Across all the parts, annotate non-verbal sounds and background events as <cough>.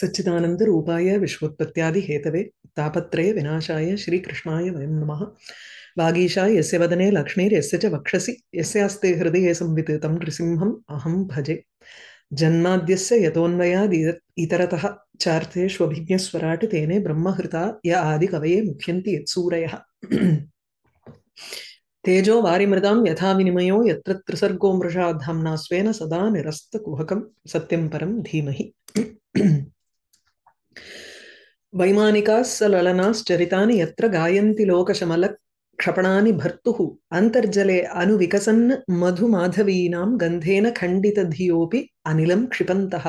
सच्चिदानन्दरूपाय विश्वोत्पत्त्यादिहेतवे तापत्रये विनाशाय श्रीकृष्णाय वयम नमः वागीशाय यस्य वदने लक्ष्मीर्यस्य च वक्षसि यस्यास्ते हृदये संवित् तं नृसिंहम् अहं भजे जन्माद्यस्य यतोऽन्वयाद् इतरतः चार्थेष्वभिज्ञस्वराट् तेने ब्रह्महृता य आदिकवये मुख्यन्ति यत्सूरयः तेजो वारिमृदां यथा विनिमयो यत्र त्रिसर्गो मृषा स्वेन सदा निरस्तकुहकं सत्यं परं धीमहि वैमानिकाः सललनाश्चरितानि यत्र गायन्ति लोकशमलक्षपणानि भर्तुः अन्तर्जले अनुविकसन् मधुमाधवीनां गन्धेन खण्डितधियोऽपि अनिलं क्षिपन्तः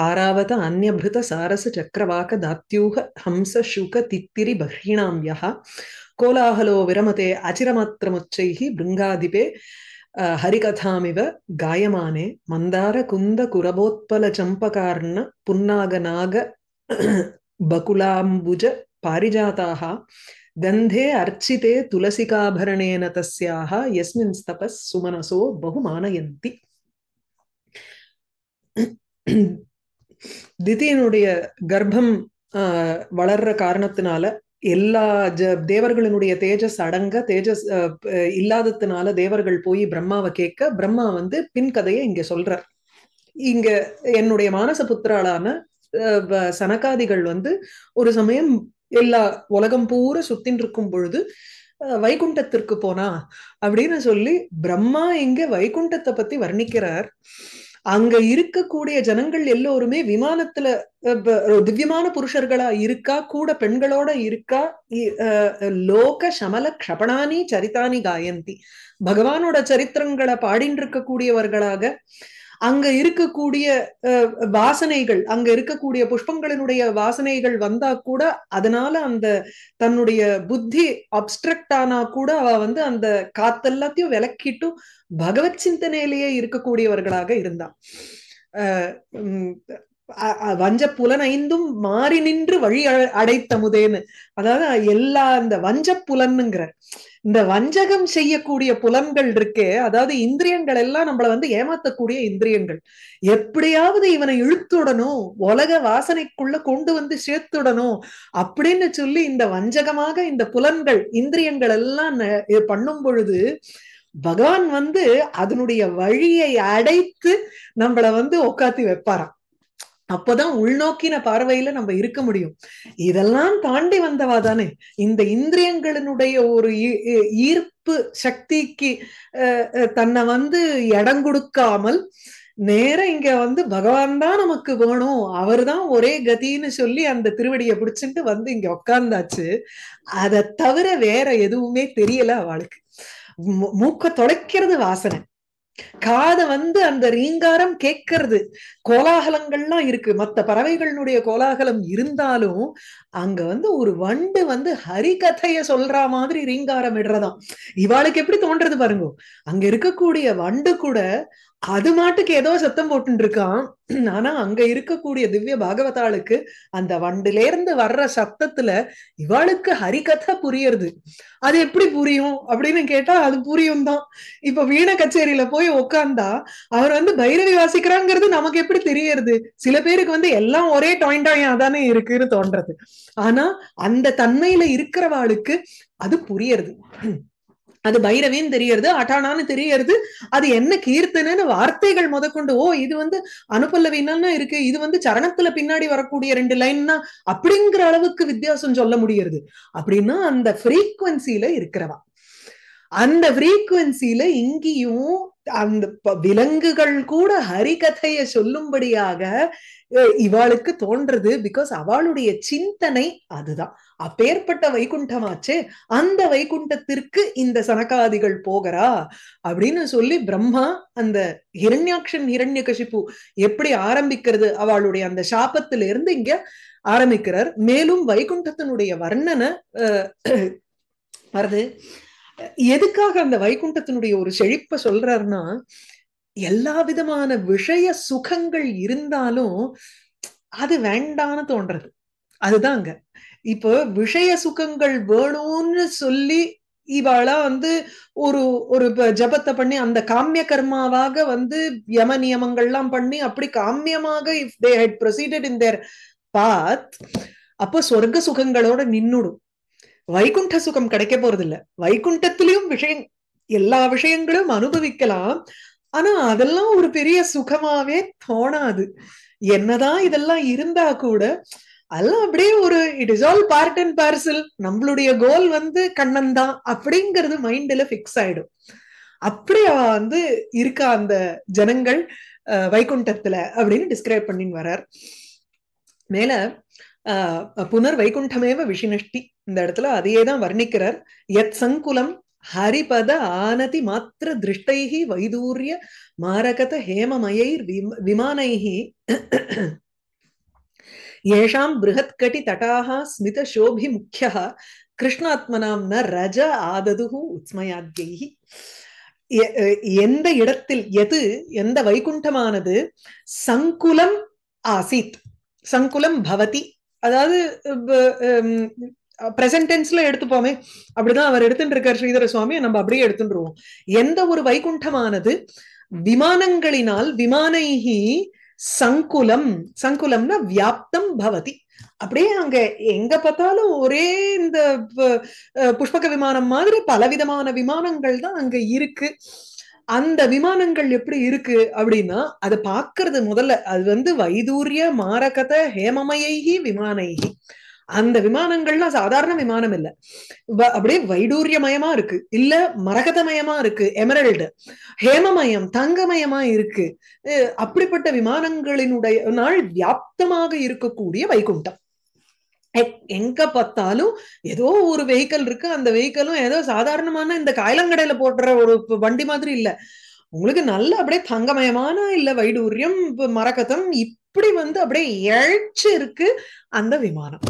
पारावत अन्यभृतसारसचक्रवाकदात्यूह हंसशुकतित्तिरिबह्रीणां यः कोलाहलो विरमते अचिरमात्रमुच्चैः भृङ्गाधिपे हरिकथामिव गायमाने मन्दारकुन्दकुरबोत्पलचम्पकार्ण पुन्नागनाग பகுலாம்புஜ பாரிஜாத்தாக गन्धे அர்ச்சிதே துளசிகாபரணேன தஸ்யாக எஸ்மின் स्तपः சுமனசோ பகுமானயந்தி தித்தியனுடைய கர்ப்பம் வளர்ற காரணத்தினால எல்லா ஜ தேவர்களினுடைய தேஜஸ் அடங்க தேஜஸ் இல்லாததுனால தேவர்கள் போய் பிரம்மாவை கேட்க பிரம்மா வந்து பின் கதையை இங்க சொல்றார் இங்க என்னுடைய மானச புத்திராளான சனகாதிகள் வந்து ஒரு சமயம் எல்லா உலகம் பூரா சுத்தின் இருக்கும் பொழுது வைகுண்டத்திற்கு போனா அப்படின்னு சொல்லி பிரம்மா இங்க வைகுண்டத்தை பத்தி வர்ணிக்கிறார் அங்க இருக்கக்கூடிய ஜனங்கள் எல்லோருமே விமானத்துல திவ்யமான புருஷர்களா இருக்கா கூட பெண்களோட இருக்கா லோக சமல க்ஷபணானி சரித்தானி காயந்தி பகவானோட சரித்திரங்களை பாடின்னு இருக்கக்கூடியவர்களாக அங்க இருக்கக்கூடிய வாசனைகள் அங்க இருக்கக்கூடிய புஷ்பங்களினுடைய வாசனைகள் வந்தா கூட அதனால அந்த தன்னுடைய புத்தி அப்ட்ரக்ட் ஆனா கூட அவ வந்து அந்த காத்தெல்லாத்தையும் விளக்கிட்டும் பகவத் சிந்தனையிலேயே இருக்கக்கூடியவர்களாக இருந்தான் வஞ்ச புலனைந்தும் மாறி நின்று வழி அடைத்தமுதேன்னு அதாவது எல்லா அந்த வஞ்ச புலனுங்கிற இந்த வஞ்சகம் செய்யக்கூடிய புலன்கள் இருக்கே அதாவது இந்திரியங்கள் எல்லாம் நம்மளை வந்து ஏமாத்தக்கூடிய இந்திரியங்கள் எப்படியாவது இவனை இழுத்துடணும் உலக வாசனைக்குள்ள கொண்டு வந்து சேர்த்துடணும் அப்படின்னு சொல்லி இந்த வஞ்சகமாக இந்த புலன்கள் இந்திரியங்கள் எல்லாம் பண்ணும் பொழுது பகவான் வந்து அதனுடைய வழியை அடைத்து நம்மளை வந்து உட்காத்தி வைப்பாராம் அப்போதான் உள்நோக்கின பார்வையில நம்ம இருக்க முடியும் இதெல்லாம் தாண்டி வந்தவா தானே இந்த இந்திரியங்களினுடைய ஒரு ஈர்ப்பு சக்திக்கு தன்னை வந்து இடம் கொடுக்காமல் நேர இங்க வந்து பகவான் தான் நமக்கு வேணும் அவர் தான் ஒரே கதின்னு சொல்லி அந்த திருவடியை பிடிச்சிட்டு வந்து இங்க உக்காந்தாச்சு அதை தவிர வேற எதுவுமே தெரியல அவளுக்கு மூக்க தொலைக்கிறது வாசனை காத வந்து அந்த ரீங்காரம் கேட்கறது கோலாகலங்கள்லாம் இருக்கு மத்த பறவைகளினுடைய கோலாகலம் இருந்தாலும் அங்க வந்து ஒரு வண்டு வந்து ஹரிகதைய சொல்ற மாதிரி ரீங்காரம் இடுறதாம் இவாளுக்கு எப்படி தோன்றது பாருங்க அங்க இருக்கக்கூடிய வண்டு கூட அது மாட்டுக்கு ஏதோ சத்தம் போட்டு இருக்கான் ஆனா அங்க இருக்கக்கூடிய திவ்ய பாகவதாளுக்கு அந்த வண்டுல இருந்து வர்ற சத்தத்துல இவாளுக்கு ஹரிகதை புரியறது அது எப்படி புரியும் அப்படின்னு கேட்டா அது புரியும் தான் இப்ப வீண கச்சேரியில போய் உக்காந்தா அவர் வந்து பைரவி வாசிக்கிறாங்கிறது நமக்கு எப்படி தெரியறது சில பேருக்கு வந்து எல்லாம் ஒரே டாயின் தானே இருக்குன்னு தோன்றது ஆனா அந்த தன்மையில இருக்கிறவாளுக்கு அது புரியறது அது பைரவின்னு தெரியறது அட்டானான்னு தெரியறது அது என்ன கீர்த்தனு வார்த்தைகள் முதற்கொண்டு ஓ இது வந்து அனுப்பல்லவீனா இருக்கு இது வந்து சரணத்துல பின்னாடி வரக்கூடிய ரெண்டு லைன்னா அப்படிங்கிற அளவுக்கு வித்தியாசம் சொல்ல முடியறது அப்படின்னா அந்த ஃப்ரீக்குவன்சில இருக்கிறவா அந்த ஃப்ரீக்குவன்சில இங்கேயும் அந்த விலங்குகள் கூட ஹரிகதைய சொல்லும்படியாக இவாளுக்கு தோன்றது பிகாஸ் அவளுடைய சிந்தனை அதுதான் அப்பேற்பட்ட வைகுண்டமாச்சு அந்த வைகுண்டத்திற்கு இந்த சனகாதிகள் போகிறா அப்படின்னு சொல்லி பிரம்மா அந்த ஹிரண்யாட்சன் ஹிரண்ய கசிப்பு எப்படி ஆரம்பிக்கிறது அவளுடைய அந்த சாபத்துல இருந்து இங்க ஆரம்பிக்கிறார் மேலும் வைகுண்டத்தினுடைய வர்ணனை வருது எதுக்காக அந்த வைகுண்டத்தினுடைய ஒரு செழிப்ப சொல்றாருன்னா எல்லா விதமான விஷய சுகங்கள் இருந்தாலும் அது வேண்டான்னு தோன்றது அதுதாங்க இப்போ விஷய சுகங்கள் வேணும்னு சொல்லி இவாளா வந்து ஒரு ஒரு ஜபத்தை பண்ணி அந்த காமிய கர்மாவாக வந்து யம நியமங்கள்லாம் பண்ணி அப்படி காமியமாக if they had proceeded in their path அப்போ சொர்க்க சுகங்களோட நின்னுடும் வைகுண்ட சுகம் கிடைக்க போறதில்ல வைகுண்டத்திலயும் விஷயம் எல்லா விஷயங்களும் அனுபவிக்கலாம் ஆனா அதெல்லாம் ஒரு பெரிய சுகமாவே தோணாது என்னதான் இதெல்லாம் இருந்தா கூட அதெல்லாம் அப்படியே ஒரு it is all part and parcel நம்மளுடைய கோல் வந்து கண்ணன் தான் அப்படிங்கிறது மைண்ட்ல பிக்ஸ் ஆயிடும் அப்படியா வந்து இருக்க அந்த ஜனங்கள் வைகுண்டத்துல அப்படின்னு டிஸ்கிரைப் பண்ணின்னு வர்றார் மேல ஆஹ் புனர் வைகுண்டமேவ விஷினஷ்டி இந்த இடத்துல அதையே தான் வர்ணிக்கிறார் எத் சங்குலம் ஹரிபத ஆனதி மாத்திர திருஷ்டைகி வைதூரிய மாரகத ஹேமமயை விமானைகி ஏஷாம் பிருகத்கட்டி தட்டாக ஸ்மித சோபி स्मितशोभिमुख्यः கிருஷ்ணாத்மனாம் ந ரஜ ஆததுகு உத்மயாத்யி எந்த இடத்தில் எது எந்த வைகுண்டமானது சங்குலம் ஆசித் சங்குலம் பவதி அதாவது பிரசன்ட் டென்ஸ்ல எடுத்துப்போமே அப்படிதான் அவர் எடுத்துட்டு இருக்கார் ஸ்ரீதர சுவாமி நம்ம அப்படியே எடுத்துருவோம் எந்த ஒரு வைகுண்டமானது விமானங்களினால் விமானைகி சங்குலம் சங்குலம்னா வியாப்தம் பவதி அப்படியே அங்க எங்க பார்த்தாலும் ஒரே இந்த புஷ்பக விமானம் மாதிரி பலவிதமான விமானங்கள் தான் அங்க இருக்கு அந்த விமானங்கள் எப்படி இருக்கு அப்படின்னா அதை பாக்குறது முதல்ல அது வந்து வைதூரிய மாரகத ஹேமமயி விமானைகி அந்த விமானங்கள்லாம் சாதாரண விமானம் இல்ல அப்படியே வைடூரியமயமா இருக்கு இல்ல மரகதமயமா இருக்கு எமரல்டு ஹேமமயம் தங்கமயமா இருக்கு அப்படிப்பட்ட விமானங்களினுடைய நாள் வியாப்தமாக இருக்கக்கூடிய வைகுண்டம் எங்க பார்த்தாலும் ஏதோ ஒரு வெஹிக்கல் இருக்கு அந்த வெஹிக்கலும் ஏதோ சாதாரணமான இந்த காயலங்கடையில போடுற ஒரு வண்டி மாதிரி இல்ல உங்களுக்கு நல்ல அப்படியே தங்கமயமான இல்ல வைடூரியம் மரக்கத்தம் இப்படி வந்து அப்படியே இழைச்சு இருக்கு அந்த விமானம்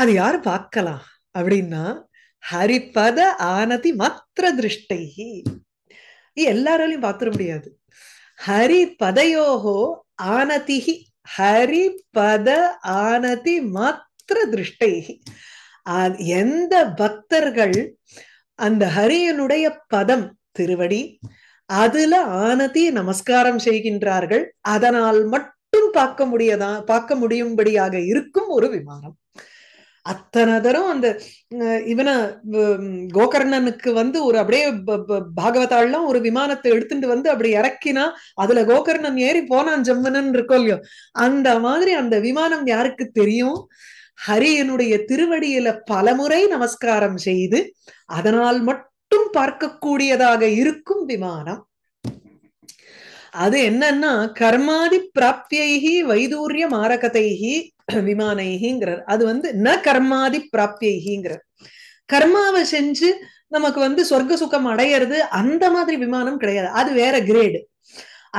அது யாரு பார்க்கலாம் அப்படின்னா ஹரிபத ஆனதி மாத்திர திருஷ்டை எல்லாராலையும் பார்த்துட முடியாது ஹரி பதையோகோ ஹரிபத ஹரி பத ஆனதி மாத்திர திருஷ்டை எந்த பக்தர்கள் அந்த ஹரியனுடைய பதம் திருவடி அதுல ஆனதி நமஸ்காரம் செய்கின்றார்கள் அதனால் மட்டும் பார்க்க முடியதா பார்க்க முடியும்படியாக இருக்கும் ஒரு விமானம் அத்தனை தரம் அந்த இவன கோகர்ணனுக்கு வந்து ஒரு அப்படியே பாகவதாள்லாம் ஒரு விமானத்தை எடுத்துட்டு வந்து அப்படி இறக்கினா அதுல கோகர்ணன் ஏறி போனான் ஜம்மனன் இருக்கோ இல்லையோ அந்த மாதிரி அந்த விமானம் யாருக்கு தெரியும் ஹரியனுடைய திருவடியில பலமுறை நமஸ்காரம் செய்து அதனால் மட்டும் பார்க்கக்கூடியதாக இருக்கும் விமானம் அது என்னன்னா கர்மாதி பிராப்தியைகி வைதூரிய மாரகதைகி விமானைகிங்கிறார் அது வந்து ந கர்மாதி பிராப்தியைகிங்கிறார் கர்மாவை செஞ்சு நமக்கு வந்து சொர்க்க சுகம் அடையிறது அந்த மாதிரி விமானம் கிடையாது அது வேற கிரேடு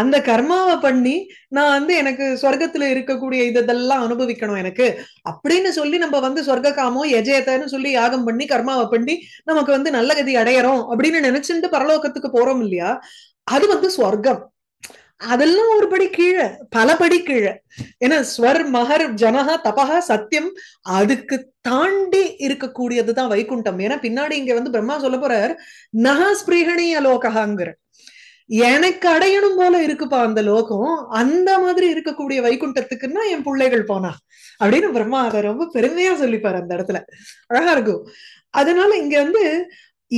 அந்த கர்மாவை பண்ணி நான் வந்து எனக்கு சொர்க்கத்துல இருக்கக்கூடிய இதெல்லாம் அனுபவிக்கணும் எனக்கு அப்படின்னு சொல்லி நம்ம வந்து சொர்க்க காமோ எஜயத்தன்னு சொல்லி யாகம் பண்ணி கர்மாவை பண்ணி நமக்கு வந்து நல்ல கதி அடையறோம் அப்படின்னு நினைச்சுட்டு பரலோகத்துக்கு போறோம் இல்லையா அது வந்து சொர்க்கம் அதெல்லாம் ஒரு படி கீழே பல படி கீழே ஏன்னா ஸ்வர் மகர் ஜனகா தபஹா சத்தியம் அதுக்கு தாண்டி இருக்கக்கூடியதுதான் வைகுண்டம் ஏன்னா பின்னாடி இங்க வந்து பிரம்மா சொல்ல போறார் நகா ஸ்பிரீகணி லோகாங்கிற எனக்கு அடையணும் போல இருக்குப்பா அந்த லோகம் அந்த மாதிரி இருக்கக்கூடிய வைகுண்டத்துக்குன்னா என் பிள்ளைகள் போனா அப்படின்னு பிரம்மா அதை ரொம்ப பெருமையா சொல்லிப்பாரு அந்த இடத்துல அழகா இருக்கும் அதனால இங்க வந்து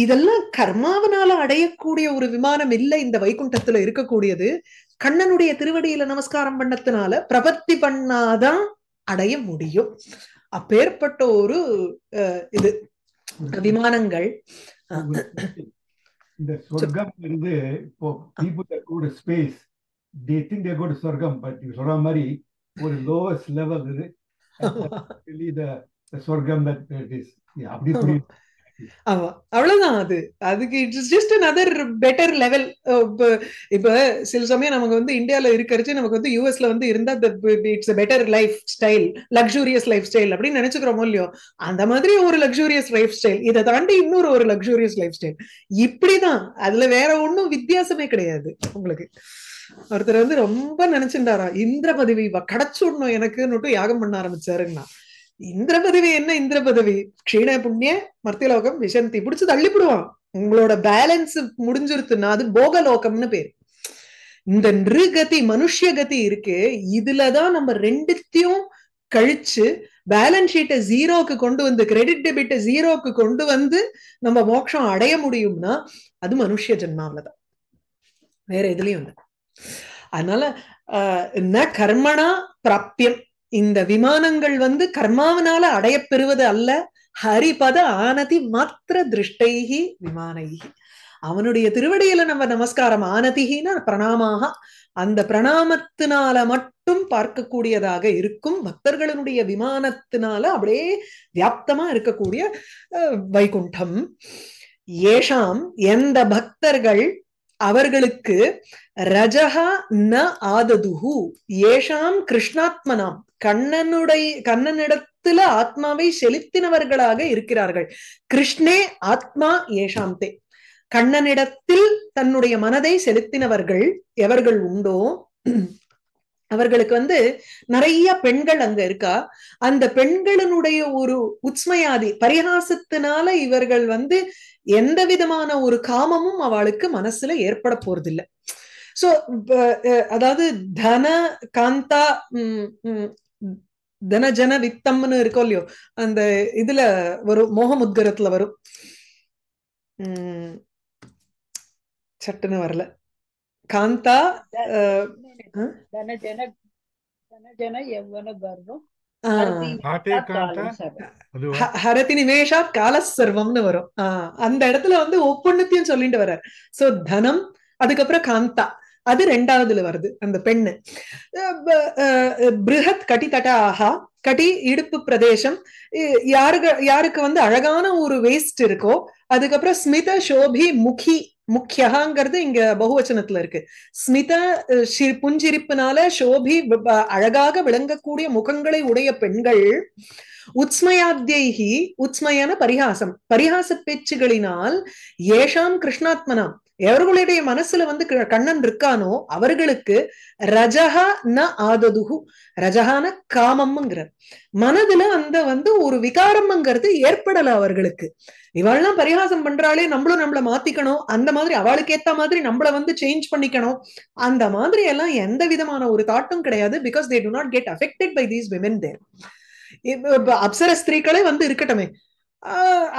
இதெல்லாம் கர்மாவனால அடையக்கூடிய ஒரு விமானம் இல்லை இந்த வைகுண்டத்துல இருக்கக்கூடியது கண்ணனுடைய திருவடியில நமஸ்காரம் பண்ணத்தினால பிரபத்தி பண்ணாதான் அடைய முடியும் அப்பேற்பட்ட ஒரு இது விமானங்கள் இந்த சொர்க்கம் வந்து இப்போ பீப்புள் கூட space the think they go to சொர்க்கம் பட் நீங்க சொல்ற மாதிரி ஒரு லோவஸ்ட் லெவல் இது தி <laughs> சொர்க்கம் தட் இஸ் அப்படி புரியுது <laughs> ஆமா அவ்வளவுதான் அது அதுக்கு it is just other better level இப்ப சில சமயம் நமக்கு வந்து இந்தியால இருக்கிறச்சு நமக்கு வந்து யூஎஸ்ல வந்து இருந்தா it's better lifestyle luxurious lifestyle அப்படின்னு நினைச்சுக்கிறோமோ இல்லையோ அந்த மாதிரி ஒரு லக்ஸூரியஸ் லைஃப் ஸ்டைல் இதை தாண்டி இன்னொரு ஒரு லக்ஸூரியஸ் லைஃப் ஸ்டைல் இப்படிதான் அதுல வேற ஒன்றும் வித்தியாசமே கிடையாது உங்களுக்கு ஒருத்தர் வந்து ரொம்ப நினைச்சிருந்தாரா இந்திர பதவி கிடைச்சுடணும் எனக்குன்னுட்டு யாகம் பண்ண ஆரம்பிச்சாருங்கண்ணா இந்திர பதவி என்ன இந்திர பதவி க்ஷீண புண்ணிய மர்த்தியலோகம் விசந்தி பிடிச்சு தள்ளிப்படுவான் உங்களோட பேலன்ஸ் முடிஞ்சிருத்துன்னா அது போகலோகம்னு பேரு இந்த நிருகதி மனுஷகதி இருக்கு இதுலதான் நம்ம ரெண்டுத்தையும் கழிச்சு பேலன்ஸ் ஷீட்டை ஜீரோக்கு கொண்டு வந்து கிரெடிட் டெபிட்டை ஜீரோக்கு கொண்டு வந்து நம்ம மோட்சம் அடைய முடியும்னா அது மனுஷ ஜென்மாவில தான் வேற எதுலயும் இல்லை அதனால ந கர்மனா பிராப்தியம் இந்த விமானங்கள் வந்து கர்மாவனால அடையப்பெறுவது அல்ல ஹரிபத ஆனதி மாத்திர திருஷ்டைகி விமானைகி அவனுடைய திருவடியில நம்ம நமஸ்காரம் ஆனதிகின பிரணாமாக அந்த பிரணாமத்தினால மட்டும் பார்க்கக்கூடியதாக இருக்கும் பக்தர்களுடைய விமானத்தினால அப்படியே வியாப்தமா இருக்கக்கூடிய வைகுண்டம் ஏஷாம் எந்த பக்தர்கள் அவர்களுக்கு ரஜகா ந ஆததுஹு ஏஷாம் கிருஷ்ணாத்மனாம் கண்ணனுடைய கண்ணனிடத்துல ஆத்மாவை செலுத்தினவர்களாக இருக்கிறார்கள் கிருஷ்ணே ஆத்மா ஏஷாம் தே கண்ணனிடத்தில் தன்னுடைய மனதை செலுத்தினவர்கள் எவர்கள் உண்டோ அவர்களுக்கு வந்து நிறைய பெண்கள் அங்க இருக்கா அந்த பெண்களினுடைய ஒரு உச்மையாதி பரிகாசத்தினால இவர்கள் வந்து எந்த விதமான ஒரு காமமும் அவளுக்கு மனசுல ஏற்பட இல்லை சோ அதாவது தன காந்தா தனஜன வித்தம்னு இருக்கோ இல்லையோ அந்த இதுல வரும் மோகமுத்கரத்துல வரும் வரும் சட்டுன்னு வரல ಕಾಂತಾ ஹரதி நிமேஷா கால சர்வம்னு வரும் அந்த இடத்துல வந்து ஒப்பொண்ணுத்தையும் சொல்லிட்டு வர்றார் சோ தனம் அதுக்கப்புறம் காந்தா அது ரெண்டாவதுல வருது அந்த பெண்ணு பிருஹத் கட்டி தட்ட ஆஹா கட்டி இடுப்பு பிரதேசம் யாருக்கு யாருக்கு வந்து அழகான ஒரு வேஸ்ட் இருக்கோ அதுக்கப்புறம் ஸ்மித சோபி முகி முக்கியகாங்கிறது இங்க பகுவச்சனத்துல இருக்கு ஸ்மித புஞ்சிரிப்புனால சோபி அழகாக விளங்கக்கூடிய முகங்களை உடைய பெண்கள் உத்ஸ்மயாத்யேகி உத்மயான பரிகாசம் பரிகாச பேச்சுகளினால் ஏஷாம் கிருஷ்ணாத்மனாம் எவர்களுடைய மனசுல வந்து கண்ணன் இருக்கானோ அவர்களுக்கு ரஜகா ந ஆததுகு ரஜகான காமம்ங்கிறார் மனதுல அந்த வந்து ஒரு விகாரம்ங்கிறது ஏற்படல அவர்களுக்கு இவாள்லாம் பரிகாசம் பண்றாளே நம்மளும் நம்மள மாத்திக்கணும் அந்த மாதிரி அவளுக்கு ஏத்த மாதிரி நம்மள வந்து சேஞ்ச் பண்ணிக்கணும் அந்த மாதிரி எல்லாம் எந்த விதமான ஒரு தாட்டும் கிடையாது because they do not get affected by these women their அப்சர ஸ்திரீக்களே வந்து இருக்கட்டுமே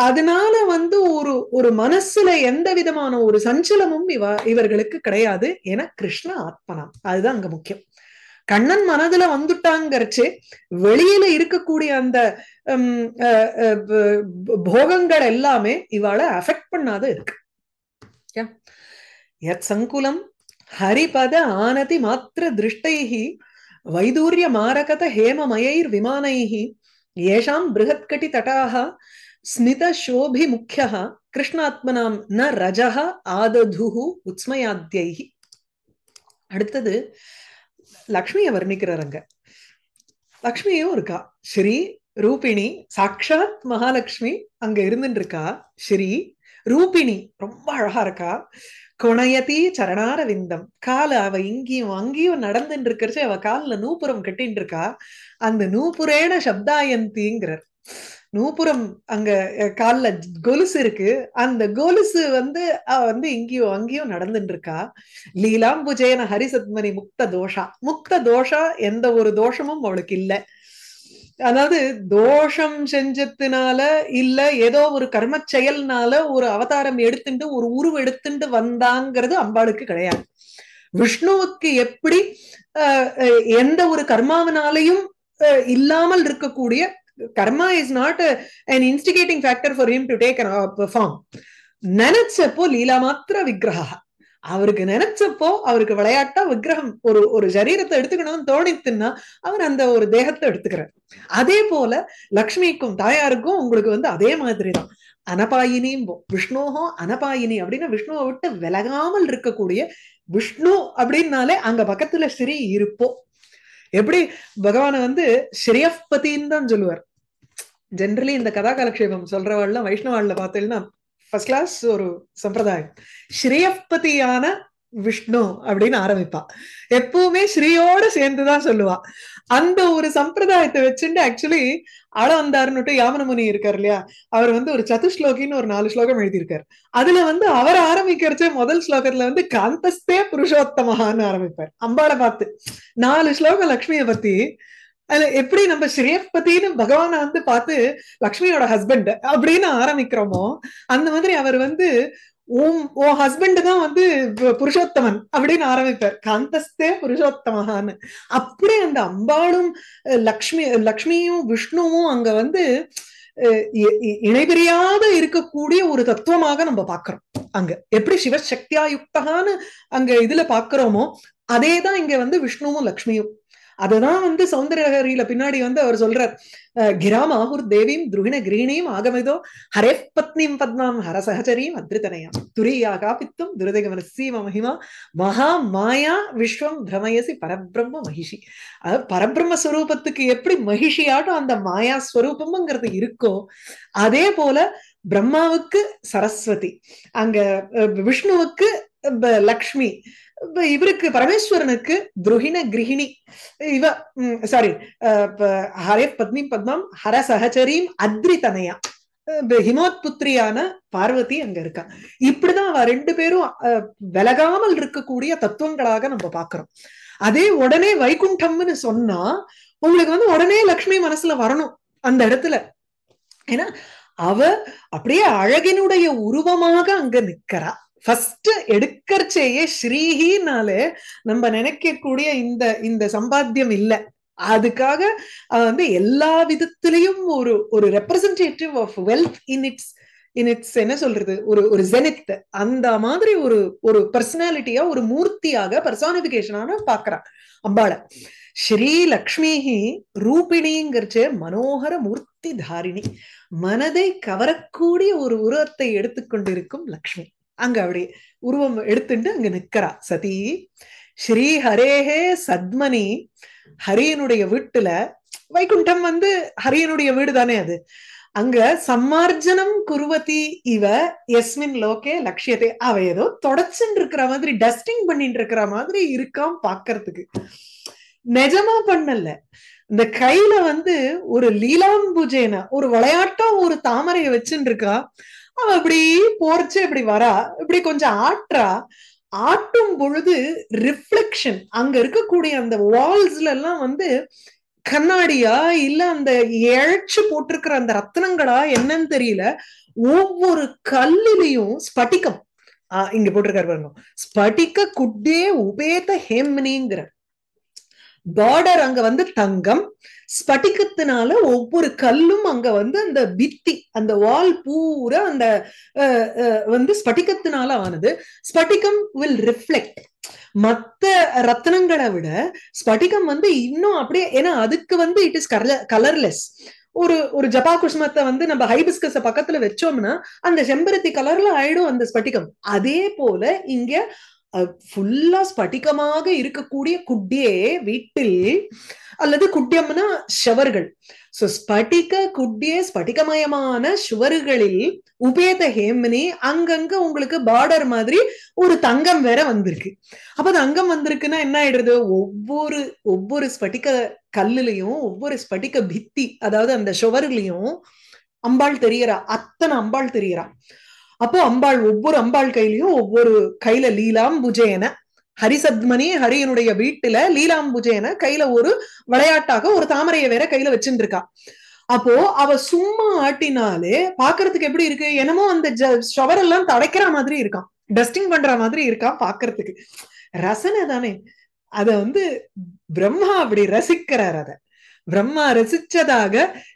அதனால வந்து ஒரு ஒரு மனசுல எந்த விதமான ஒரு சஞ்சலமும் இவ இவர்களுக்கு கிடையாது என கிருஷ்ண ஆத்மனா அதுதான் அங்க முக்கியம் கண்ணன் மனதுல வந்துட்டாங்கிறச்சு வெளியில இருக்கக்கூடிய அந்த போகங்கள் எல்லாமே இவால அஃபெக்ட் பண்ணாத இருக்கு சங்குலம் ஹரிபத ஆனதி மாத்திர திருஷ்டைகி வைதூரிய மாரகத ஹேமமயைர் விமானைகி ஏஷாம் பிருகத்கட்டி தட்டாக முக்கிய கிருஷ்ணாத்மனாம் ந ரஜ ஆததுஹு உத்மயாத்தியை அடுத்தது லக்ஷ்மிய வர்ணிக்கிறார் அங்க லக்ஷ்மியும் இருக்கா ஸ்ரீ ரூபிணி சாக்ஷாத் மகாலட்சுமி அங்க இருந்துட்டு இருக்கா ஸ்ரீ ரூபிணி ரொம்ப அழகா இருக்கா சரணார சரணாரவிந்தம் கால அவ இங்கேயும் அங்கேயும் நடந்துட்டு இருக்கிறச்சு அவ காலில் நூபுரம் கட்டின்னு இருக்கா அந்த நூபுரேன சப்தாயந்திங்கிறார் நூபுரம் அங்க கால கொலுசு இருக்கு அந்த கொலுசு வந்து வந்து இங்கேயும் அங்கேயும் நடந்துட்டு இருக்கா லீலாம்புஜயன ஹரிசத்மனி முக்த தோஷா முக்த தோஷா எந்த ஒரு தோஷமும் அவளுக்கு இல்லை அதாவது தோஷம் செஞ்சதுனால இல்ல ஏதோ ஒரு கர்ம செயல்னால ஒரு அவதாரம் எடுத்துட்டு ஒரு உருவ எடுத்துட்டு வந்தாங்கிறது அம்பாளுக்கு கிடையாது விஷ்ணுவுக்கு எப்படி எந்த ஒரு கர்மாவனாலையும் இல்லாமல் இருக்கக்கூடிய karma is not an instigating factor for him to take perform நினைச்சப்போ லீலா மாத்திர விக்கிரகா அவருக்கு நினைச்சப்போ அவருக்கு விளையாட்டா விக்கிரகம் ஒரு ஒரு சரீரத்தை எடுத்துக்கணும்னு தோணித்துன்னா அவர் அந்த ஒரு தேகத்தை எடுத்துக்கிறார் அதே போல லக்ஷ்மிக்கும் தாயாருக்கும் உங்களுக்கு வந்து அதே மாதிரி தான் அனபாயினியும் விஷ்ணுகோ அனபாயினி அப்படின்னு விஷ்ணுவை விட்டு விலகாமல் இருக்கக்கூடிய விஷ்ணு அப்படின்னாலே அங்க பக்கத்துல ஸ்ரீ இருப்போம் எப்படி பகவானை வந்து ஸ்ரீயப்பதின்னு தான் சொல்லுவார் ஜென்ரலி இந்த கதா காலக்ஷேபம் சொல்றவாள்லாம் வைஷ்ணவாள்ல பார்த்தேன்னா ஃபர்ஸ்ட் கிளாஸ் ஒரு சம்பிரதாயம் ஸ்ரீயப்பதியான விஷ்ணு அப்படின்னு ஆரம்பிப்பா எப்பவுமே ஸ்ரீயோட சேர்ந்துதான் சொல்லுவா அந்த ஒரு சம்பிரதாயத்தை வச்சுட்டு ஆக்சுவலி ஆள வந்தாருன்னு யாமனமுனி இருக்கார் இல்லையா அவர் வந்து ஒரு சதுஸ்லோகின்னு ஒரு நாலு ஸ்லோகம் எழுதியிருக்காரு அதுல வந்து அவர் ஆரம்பிக்கிறச்ச முதல் ஸ்லோகத்துல வந்து காந்தஸ்தே புருஷோத்தமஹான்னு ஆரம்பிப்பார் அம்பாளை பார்த்து நாலு ஸ்லோகம் லக்ஷ்மியை பத்தி அதுல எப்படி நம்ம ஸ்ரீயபதினு பகவான வந்து பார்த்து லக்ஷ்மியோட ஹஸ்பண்ட் அப்படின்னு ஆரம்பிக்கிறோமோ அந்த மாதிரி அவர் வந்து ஓம் ஓ ஹஸ்பண்ட் தான் வந்து புருஷோத்தமன் அப்படின்னு ஆரம்பிப்பார் காந்தஸ்தே புருஷோத்தமஹான்னு அப்படி அந்த அம்பாளும் லக்ஷ்மி லக்ஷ்மியும் விஷ்ணுவும் அங்க வந்து இணைபிரியாத இருக்கக்கூடிய ஒரு தத்துவமாக நம்ம பாக்குறோம் அங்க எப்படி சிவசக்தியா யுக்தகான்னு அங்க இதுல பாக்குறோமோ அதே தான் இங்க வந்து விஷ்ணுவும் லக்ஷ்மியும் அதுதான் வந்து சௌந்தரகரியில பின்னாடி வந்து அவர் சொல்றார் கிராம ஆகுர் தேவியும் துருகிண கிரீணியும் ஆகமிதோ ஹரே பத்னியும் பத்மாம் ஹரசகச்சரீம் அத்ரிதனையா துரியா காபித்தும் துரதகமன சீம மகிமா மகா மாயா விஸ்வம் பிரமயசி பரபிரம்ம மகிஷி அதாவது பரபிரம்ம ஸ்வரூபத்துக்கு எப்படி மகிஷியாட்டும் அந்த மாயா ஸ்வரூபம்ங்கிறது இருக்கோ அதே போல பிரம்மாவுக்கு சரஸ்வதி அங்க விஷ்ணுவுக்கு லக்ஷ்மி இவருக்கு பரமேஸ்வரனுக்கு துருகின கிரகிணி இவ சாரி ஹரே பத்னி பத்மம் ஹர சகச்சரீம் அத்ரிதனையா ஹிமோத் புத்திரியான பார்வதி அங்க இருக்கா இப்படிதான் அவ ரெண்டு பேரும் விலகாமல் இருக்கக்கூடிய தத்துவங்களாக நம்ம பாக்குறோம் அதே உடனே வைகுண்டம்னு சொன்னா உங்களுக்கு வந்து உடனே லக்ஷ்மி மனசுல வரணும் அந்த இடத்துல ஏன்னா அவ அப்படியே அழகினுடைய உருவமாக அங்க நிக்கிறா ஃபர்ஸ்ட் எடுக்கிறச்சேயே ஸ்ரீஹினாலே நம்ம நினைக்கக்கூடிய இந்த இந்த சம்பாத்தியம் இல்லை அதுக்காக வந்து எல்லா விதத்திலையும் ஒரு ஒரு representative of wealth in its in its என்ன சொல்றது ஒரு ஒரு ஜெனித் அந்த மாதிரி ஒரு ஒரு பர்சனாலிட்டியா ஒரு மூர்த்தியாக பர்சானிபிகேஷனான பாக்குறான் அம்பாளை ஸ்ரீ லக்ஷ்மிஹி ரூபிணிங்கிறச்ச மனோகர மூர்த்தி தாரிணி மனதை கவரக்கூடிய ஒரு உருவத்தை எடுத்துக்கொண்டிருக்கும் லக்ஷ்மி அங்க அப்படி உருவம் எடுத்துட்டு அங்க நிக்கிறா சதி ஸ்ரீ ஹரேஹே சத்மணி ஹரியனுடைய வீட்டுல வைகுண்டம் வந்து ஹரியனுடைய வீடு தானே அது அங்க சம்மார்ஜனம் குருவதி இவ எஸ்மின் லோகே லட்சியத்தை அவ ஏதோ தொடச்சுட்டு இருக்கிற மாதிரி டஸ்டிங் பண்ணிட்டு இருக்கிற மாதிரி இருக்காம் பாக்குறதுக்கு நிஜமா பண்ணல இந்த கையில வந்து ஒரு லீலாம்புஜேன ஒரு விளையாட்டம் ஒரு தாமரையை வச்சுட்டு இருக்கா அவ இப்படி போர்ச்சு இப்படி வரா இப்படி கொஞ்சம் ஆட்டுறா ஆட்டும் பொழுது ரிஃப்ளெக்ஷன் அங்க இருக்கக்கூடிய அந்த வால்ஸ்ல எல்லாம் வந்து கண்ணாடியா இல்ல அந்த இழைச்சு போட்டிருக்கிற அந்த ரத்னங்களா என்னன்னு தெரியல ஒவ்வொரு கல்லிலையும் ஸ்பட்டிகம் இங்க போட்டிருக்காரு பாருங்க ஸ்பட்டிக குட்டே உபேத ஹேம்னிங்கிற பார்டர் அங்க வந்து தங்கம் ஸ்பட்டிகத்தினால ஒவ்வொரு கல்லும் அங்க வந்து அந்த பித்தி அந்த வால் பூரா அந்த வந்து ஸ்பட்டிகத்தினால ஆனது ஸ்பட்டிகம் வில் ரிஃப்ளெக்ட் மத்த ரத்னங்களை விட ஸ்பட்டிகம் வந்து இன்னும் அப்படியே ஏன்னா அதுக்கு வந்து இட் இஸ் கலர்லெஸ் ஒரு ஒரு ஜபா குஷ்மத்தை வந்து நம்ம ஹைபிஸ்கஸ பக்கத்துல வச்சோம்னா அந்த செம்பருத்தி கலர்ல ஆயிடும் அந்த ஸ்பட்டிகம் அதே போல இங்க ஃபுல்லா ஸ்படிகமாக இருக்கக்கூடிய குட்டியே வீட்டில் அல்லது குட்டியம்னா ஷவர்கள் சோ ஸ்படிக குட்டியே ஸ்படிகமயமான சுவர்களில் உபேத ஹேமினி அங்கங்க உங்களுக்கு பார்டர் மாதிரி ஒரு தங்கம் வேற வந்திருக்கு அப்ப தங்கம் வந்திருக்குன்னா என்ன ஆயிடுறது ஒவ்வொரு ஒவ்வொரு ஸ்படிக கல்லுலையும் ஒவ்வொரு ஸ்படிக பித்தி அதாவது அந்த சுவர்லையும் அம்பாள் தெரியறா அத்தனை அம்பாள் தெரியறா அப்போ அம்பாள் ஒவ்வொரு அம்பாள் கையிலயும் ஒவ்வொரு கையில லீலாம்புஜேன ஹரிசத்மணி ஹரியனுடைய வீட்டுல லீலாம்புஜேன கையில ஒரு விளையாட்டாக ஒரு தாமரையை வேற கையில வச்சுட்டு இருக்கா அப்போ அவ சும்மா ஆட்டினாலே பாக்குறதுக்கு எப்படி இருக்கு என்னமோ அந்த ஷவர் எல்லாம் தடைக்கிற மாதிரி இருக்கான் டஸ்டிங் பண்ற மாதிரி இருக்கான் பாக்குறதுக்கு ரசனை தானே அத வந்து பிரம்மா அப்படி ரசிக்கிறார் அதை பிரம்மா ரசிச்சதாக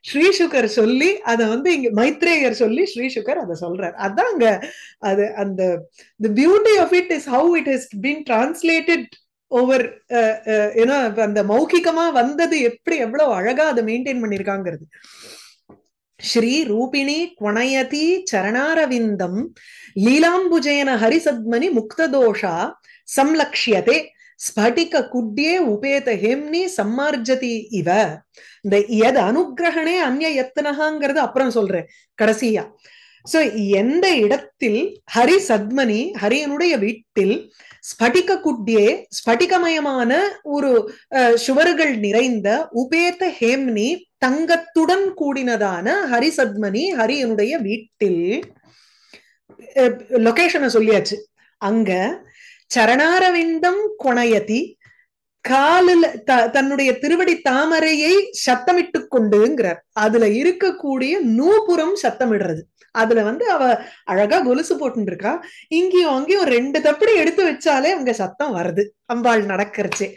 ஸ்ரீசுகர் சொல்லி அதை வந்து இங்க மைத்ரேயர் சொல்லி ஸ்ரீசுகர் அதை சொல்றார் அதான் அங்க அது அந்த the beauty of it is how it is been translated over ஏன்னா அந்த மௌகிகமா வந்தது எப்படி எவ்வளவு அழகா அதை மெயின்டைன் பண்ணிருக்காங்கிறது ஸ்ரீ ரூபிணி குணயதி சரணாரவிந்தம் லீலாம்புஜயன ஹரிசத்மனி முக்ததோஷா சம்லக்ஷியதே ஸ்படிக குட்யே உபேத ஹேம்னி சம்மார்ஜதி இவ இந்த எது அனுகிரகணே அந்நிய எத்தனகாங்கிறது அப்புறம் சொல்றேன் கடைசியா சோ எந்த இடத்தில் ஹரி சத்மனி ஹரியனுடைய வீட்டில் ஸ்படிக குட்டியே ஸ்படிகமயமான ஒரு சுவர்கள் நிறைந்த உபேத ஹேம்னி தங்கத்துடன் கூடினதான ஹரி சத்மனி ஹரியனுடைய வீட்டில் லொகேஷனை சொல்லியாச்சு அங்க சரணாரவிந்தம் கொணையதி காலில் த தன்னுடைய திருவடி தாமரையை சத்தமிட்டு கொண்டுங்கிறார் அதுல இருக்கக்கூடிய நூபுறம் சத்தமிடுறது அதுல வந்து அவ அழகா கொலுசு போட்டு இருக்கா இங்கேயும் அங்கேயும் ரெண்டு தப்படி எடுத்து வச்சாலே அவங்க சத்தம் வருது அம்பாள் நடக்கிறச்சே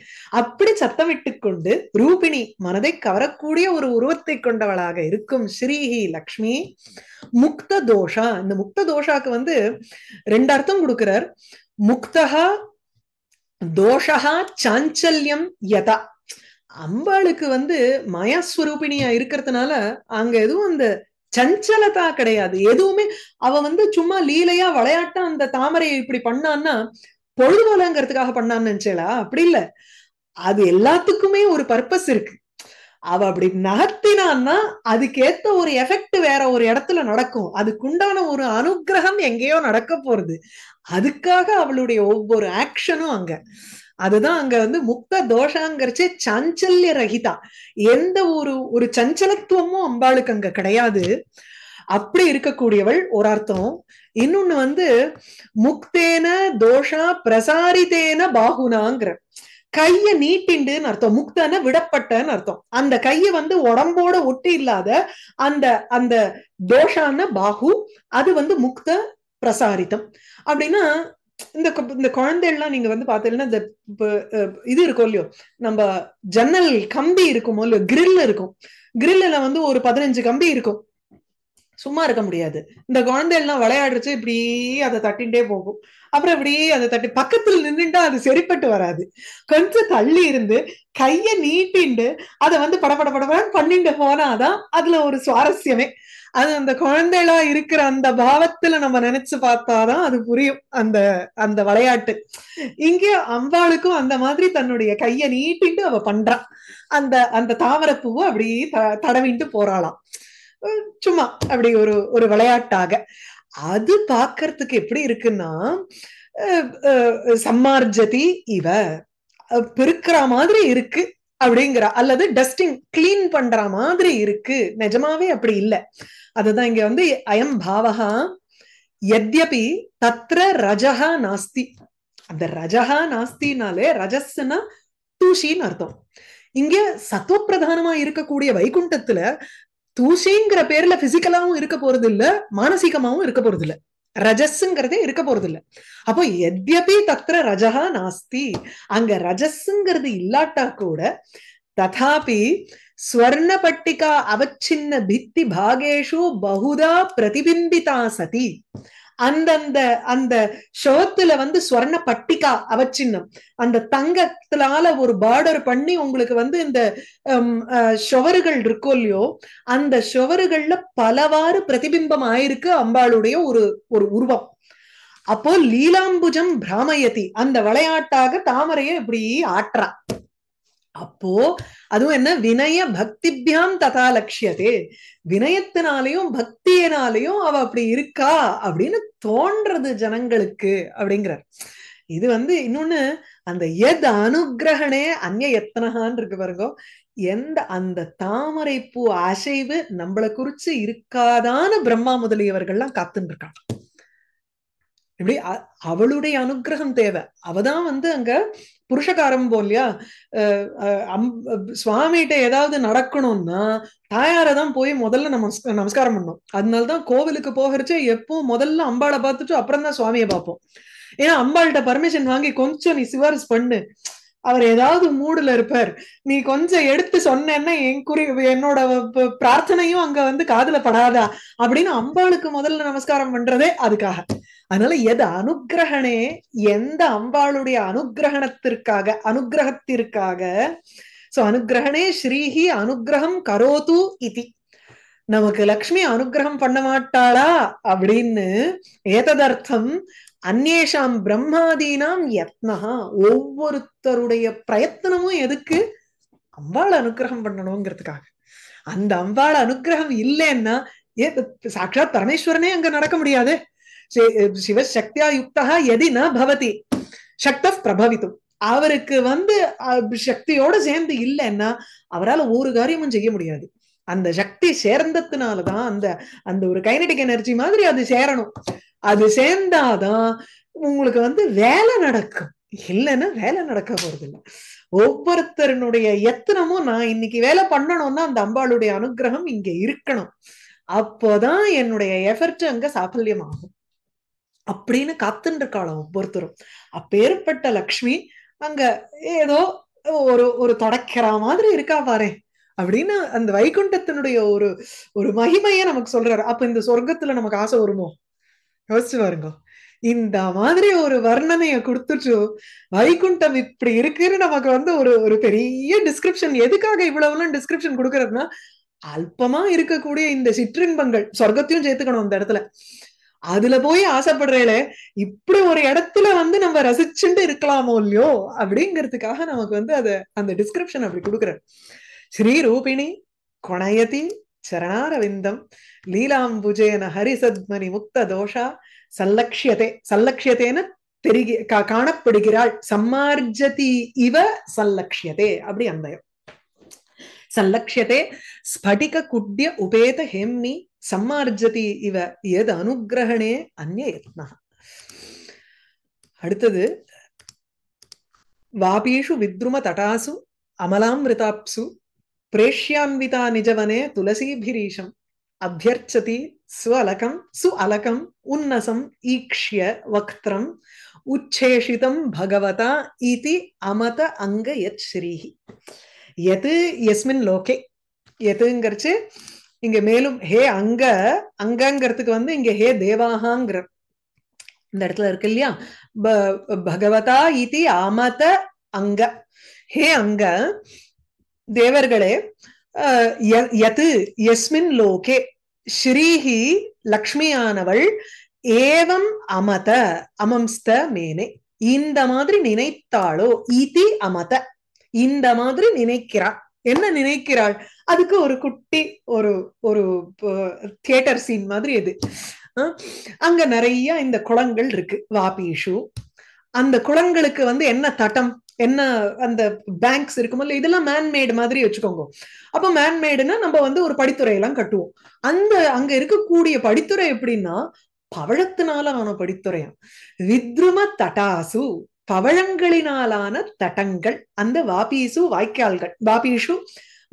அப்படி சத்தமிட்டு கொண்டு ரூபிணி மனதை கவரக்கூடிய ஒரு உருவத்தை கொண்டவளாக இருக்கும் ஸ்ரீஹி லக்ஷ்மி முக்த தோஷா இந்த முக்த தோஷாக்கு வந்து ரெண்டு அர்த்தம் கொடுக்கிறார் முக்தா தோஷகா சாஞ்சல்யம் யதா அம்பாளுக்கு வந்து மயஸ்வரூபிணியா இருக்கிறதுனால அங்க எதுவும் அந்த சஞ்சலதா கிடையாது எதுவுமே அவ வந்து சும்மா லீலையா விளையாட்டா அந்த தாமரையை இப்படி பண்ணான்னா பொழுதுபோலங்கிறதுக்காக பண்ணான்னு நினைச்சேளா அப்படி இல்ல அது எல்லாத்துக்குமே ஒரு பர்பஸ் இருக்கு அவ அப்படி நகர்த்தினான்னா அதுக்கேத்த ஒரு எஃபெக்ட் வேற ஒரு இடத்துல நடக்கும் அதுக்குண்டான ஒரு அனுகிரகம் எங்கேயோ நடக்க போறது அதுக்காக அவளுடைய ஒவ்வொரு ஆக்ஷனும் அங்க அதுதான் அங்க வந்து முக்த தோஷாங்கிறச்சே சஞ்சல்ய ரகிதா எந்த ஒரு ஒரு சஞ்சலத்துவமும் அம்பாளுக்கு அங்க கிடையாது அப்படி இருக்கக்கூடியவள் ஒரு அர்த்தம் இன்னொன்னு வந்து முக்தேன தோஷா பிரசாரிதேன பாகுனாங்கிற கைய நீட்டிண்டுன்னு அர்த்தம் முக்தன விடப்பட்டன்னு அர்த்தம் அந்த கைய வந்து உடம்போட ஒட்டி இல்லாத அந்த அந்த தோஷான பாகு அது வந்து முக்த பிரசாரித்தம் அப்படின்னா இந்த இந்த எல்லாம் நீங்க வந்து பாத்தீங்கன்னா இந்த இது இருக்கும் இல்லையோ நம்ம ஜன்னல் கம்பி இருக்குமோ இல்லையோ கிரில் இருக்கும் கிரில்ல வந்து ஒரு பதினஞ்சு கம்பி இருக்கும் சும்மா இருக்க முடியாது இந்த குழந்தை எல்லாம் விளையாடுறச்சு இப்படி அதை தட்டின்ண்டே போகும் அப்புறம் இப்படி அதை தட்டி பக்கத்துல நின்றுட்டா அது சரிப்பட்டு வராது கொஞ்சம் தள்ளி இருந்து கைய நீட்டிண்டு அதை வந்து படப்பட படப்படன்னு பண்ணிட்டு போனாதான் அதுல ஒரு சுவாரஸ்யமே அது அந்த குழந்தைகளா இருக்கிற அந்த பாவத்துல நம்ம நினைச்சு பார்த்தாதான் அது புரியும் அந்த அந்த விளையாட்டு இங்க அம்பாளுக்கும் அந்த மாதிரி தன்னுடைய கைய நீட்டிட்டு அவ பண்றான் அந்த அந்த தாமரப்பூவை அப்படி தடவிட்டு போறாளாம் சும்மா அப்படி ஒரு ஒரு விளையாட்டாக அது பாக்குறதுக்கு எப்படி இருக்குன்னா சம்மார்ஜதி இவ பெருக்கிற மாதிரி இருக்கு அப்படிங்கிற அல்லது டஸ்டிங் கிளீன் பண்ற மாதிரி இருக்கு நிஜமாவே அப்படி இல்லை அதுதான் இங்க வந்து அயம் பாவகா எத்யபி தத்ர ரஜகா நாஸ்தி அந்த ரஜகா நாஸ்தினாலே ரஜஸ்னா தூஷின்னு அர்த்தம் இங்க சத்துவ பிரதானமா இருக்கக்கூடிய வைகுண்டத்துல தூசிங்கிற பேர்ல பிசிக்கலாவும் இருக்க போறது இல்ல மானசிகமாவும் இருக்க போறது இல்ல ரஜஸ்ங்கிறதே இருக்க போறது இல்ல அப்போ எத்யபி தத்திர ரஜகா நாஸ்தி அங்க ரஜஸ்ங்கிறது இல்லாட்டா கூட ததாபி ஸ்வர்ணப்பட்டிகா பட்டிகா அவச்சின்ன பித்தி பாகேஷு பகுதா பிரதிபிம்பிதா சதி அந்தந்த அந்த ஷர்ட்ல வந்து ஸ்வர்ண பட்டிகா அவச்சின்னம் அந்த தங்கத்தினால ஒரு பார்டர் பண்ணி உங்களுக்கு வந்து இந்த ஷவர்கள் இருக்கோ இல்லையோ அந்த ஷவர்கள்ல பலவாறு பிரதிபிம்பம் ஆயிருக்கு அம்பாளுடைய ஒரு ஒரு உருவம் அப்போ லீலாம்புஜம் பிராமயதி அந்த விளையாட்டாக தாமரையை இப்படி ஆட்டுறான் அப்போ அதுவும் என்ன வினய பக்திபியாம் ததா லட்சியதே வினயத்தினாலையும் பக்தியினாலையும் அவ அப்படி இருக்கா அப்படின்னு தோன்றது ஜனங்களுக்கு அப்படிங்கிறார் இது வந்து இன்னொன்னு அந்த எத் அனுகிரகணே அந்ய எத்தனகான் இருக்கு பாருங்க எந்த அந்த தாமரை பூ அசைவு நம்மளை குறிச்சு இருக்காதான பிரம்மா முதலியவர்கள்லாம் காத்துன்னு இருக்காங்க இப்படி அவளுடைய அனுகிரகம் தேவை அவதான் வந்து அங்க புருஷகாரம் போலியா சுவாமிகிட்ட ஏதாவது நடக்கணும்னா தாயார தான் போய் முதல்ல நமஸ் நமஸ்காரம் பண்ணோம் அதனாலதான் கோவிலுக்கு போகிறச்சே எப்போ முதல்ல அம்பாளை பார்த்துட்டு அப்புறம் தான் சுவாமியை பார்ப்போம் ஏன்னா அம்பாள்கிட்ட பர்மிஷன் வாங்கி கொஞ்சம் நீ சிபாரிசு பண்ணு அவர் ஏதாவது மூடுல இருப்பார் நீ கொஞ்சம் எடுத்து சொன்னேன்னா என் குறி என்னோட பிரார்த்தனையும் அங்க வந்து காதுல படாதா அப்படின்னு அம்பாளுக்கு முதல்ல நமஸ்காரம் பண்றதே அதுக்காக அதனால எது அனுகிரகணே எந்த அம்பாளுடைய அனுகிரகணத்திற்காக அனுகிரகத்திற்காக சோ அனுகிரகணே ஸ்ரீஹி அனுகிரகம் கரோது இது நமக்கு லக்ஷ்மி அனுகிரகம் பண்ண மாட்டாளா அப்படின்னு ஏததர்த்தம் அந்நேஷாம் பிரம்மாதீனாம் யத்னா ஒவ்வொருத்தருடைய பிரயத்தனமும் எதுக்கு அம்பாள் அனுகிரகம் பண்ணணுங்கிறதுக்காக அந்த அம்பாள் அனுகிரகம் இல்லைன்னா ஏ சாட்சாத் பரமேஸ்வரனே அங்க நடக்க முடியாது சிவசக்தியா யுக்தா எதி ந பவதி சக்த பிரபவித்தும் அவருக்கு வந்து சக்தியோட சேர்ந்து இல்லைன்னா அவரால் ஒரு காரியமும் செய்ய முடியாது அந்த சக்தி சேர்ந்ததுனாலதான் அந்த அந்த ஒரு கைனடிக் எனர்ஜி மாதிரி அது சேரணும் அது சேர்ந்தாதான் உங்களுக்கு வந்து வேலை நடக்கும் இல்லைன்னா வேலை நடக்க போறது இல்லை ஒவ்வொருத்தருனுடைய எத்தனமும் நான் இன்னைக்கு வேலை பண்ணணும்னா அந்த அம்பாளுடைய அனுகிரகம் இங்க இருக்கணும் அப்போதான் என்னுடைய எஃபர்ட் அங்க சாஃபல்யமாகும் ஆகும் அப்படின்னு காத்துன்னு இருக்காளாம் ஒவ்வொருத்தரும் அப்பேற்பட்ட லக்ஷ்மி அங்க ஏதோ ஒரு ஒரு தொடக்கிற மாதிரி இருக்கா பாரு அப்படின்னு அந்த வைகுண்டத்தினுடைய ஒரு ஒரு மகிமையை நமக்கு சொல்றாரு அப்ப இந்த சொர்க்கத்துல நமக்கு ஆசை வருமோ யோசிச்சு பாருங்க இந்த மாதிரி ஒரு வர்ணனைய கொடுத்துட்டு வைகுண்டம் இப்படி இருக்குன்னு நமக்கு வந்து ஒரு ஒரு பெரிய டிஸ்கிரிப்ஷன் எதுக்காக இவ்வளவுலாம் டிஸ்கிரிப்ஷன் கொடுக்கறதுன்னா அல்பமா இருக்கக்கூடிய இந்த சிற்றின்பங்கள் சொர்க்கத்தையும் சேர்த்துக்கணும் அந்த இடத்துல அதுல போய் ஆசைப்படுறேல இப்படி ஒரு இடத்துல வந்து நம்ம ரசிச்சுட்டு இருக்கலாமோ இல்லையோ அப்படிங்கிறதுக்காக நமக்கு வந்து அத அந்த டிஸ்கிரிப்ஷன் அப்படி கொடுக்குறேன் ஸ்ரீ ரூபிணி கொணயதி சரணாரவிந்தம் லீலாம்புஜேன ஹரிசத்மனி முக்த தோஷா சல்லக்ஷியதே சல்லக்ஷியதேன்னு தெரிகி காணப்படுகிறாள் சம்மார்ஜதி இவ சல்லக்ஷியதே அப்படி அந்தயம் சல்லக்ஷியதே ஸ்படிக குட்ய உபேத ஹேம்னி சம்மார்ஜதி இவ எது அனுகிரகணே அந்நிய யத்னா அடுத்தது வாபீஷு வித்ரும தட்டாசு அமலாமிருதாப்சு பிரேஷ்யான்விதா நிஜவனே துளசீபிரீஷம் అభ్యర్చతి స్వలకం సుఅలకం ఉన్నసం ఈక్ష్య వక్త్రం ఉచ్ఛేషితం భగవత ఇది అమత అంగ యత్ శ్రీ యత్ ఎస్మిన్ లోకే యత్ంగర్చే இங்க மேலும் ஹே அங்க அங்கங்கிறதுக்கு வந்து இங்க ஹே தேவாகாங்கிற இந்த இடத்துல இருக்கு இல்லையா பகவதா இதி ஆமத அங்க ஹே அங்க தேவர்களே யது எஸ்மின் லோகே ஸ்ரீஹி லக்ஷ்மியானவள் ஏவம் அமத அமம்ஸ்த மேனே இந்த மாதிரி நினைத்தாளோ இதி அமத இந்த மாதிரி நினைக்கிறான் என்ன நினைக்கிறாள் அதுக்கு ஒரு குட்டி ஒரு ஒரு தியேட்டர் சீன் மாதிரி இது அங்க நிறைய இந்த குளங்கள் இருக்கு வாபிஷு அந்த குளங்களுக்கு வந்து என்ன தட்டம் என்ன அந்த பேங்க்ஸ் இருக்குமல்ல இதெல்லாம் மேன்மேடு மாதிரி வச்சுக்கோங்க அப்போ மேன்மேடுனா நம்ம வந்து ஒரு படித்துறை எல்லாம் கட்டுவோம் அந்த அங்க இருக்கக்கூடிய படித்துறை எப்படின்னா பவழத்தினால ஆன படித்துறையா வித்ரும தட்டாசு பவழங்களினாலான தடங்கள் அந்த வாபீசு வாய்க்கால்கள் வாபீஷு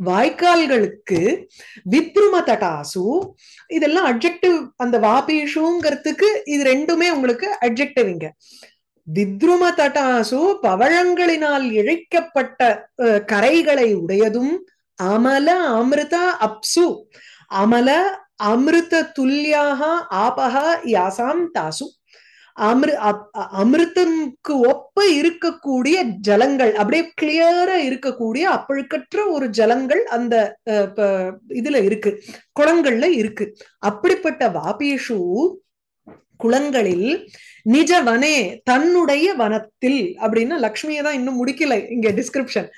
வாய்க்கால்களுக்கு விப்ரும தடாசு இதெல்லாம் அப்ஜெக்டிவ் அந்த வாபீஷுங்கிறதுக்கு இது ரெண்டுமே உங்களுக்கு இங்க வித்ரும தடாசு பவழங்களினால் இழைக்கப்பட்ட கரைகளை உடையதும் அமல அமிர்த அப்சு அமல அமிர்த துல்லியாக ஆபஹா யாசாம் தாசு அமிர் அமிர்தம்க்கு ஒப்ப இருக்கக்கூடிய ஜலங்கள் அப்படியே கிளியரா இருக்கக்கூடிய அப்பழுக்கற்ற ஒரு ஜலங்கள் அந்த இதுல இருக்கு குளங்கள்ல இருக்கு அப்படிப்பட்ட வாபீஷு குளங்களில் நிஜ வனே தன்னுடைய வனத்தில் அப்படின்னா லக்ஷ்மியை தான் இன்னும் முடிக்கல இங்க டிஸ்கிரிப்ஷன்